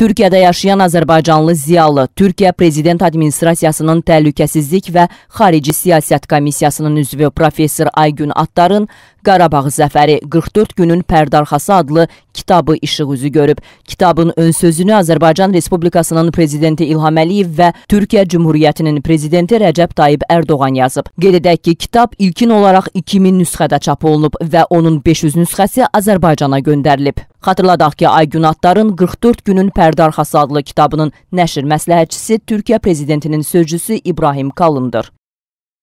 Türkiyədə yaşayan Azərbaycanlı ziyalı Türkiyə Prezident Administrasiyasının Təhlükəsizlik və Xarici Siyasət Komissiyasının üzvü professor Aygün Attarın Qarabağ zəfəri 44 günün pərdarxası adlı kitabı işıq üzü görüb. Kitabın ön sözünü Azərbaycan Respublikasının prezidenti İlham Əliyev və Türkiyə Cümhuriyyətinin prezidenti Rəcəb Tayyib Ərdoğan yazıb. Qeyd edək ki, kitab ilkin olaraq 2000 nüsxədə çap olunub və onun 500 nüsxəsi Azərbaycana göndərilib. Xatırladaq ki, Aygün Attarın 44 günün pərdarxası adlı kitabının nəşr məsləhətçisi Türkiyə prezidentinin sözcüsü İbrahim Kalındır.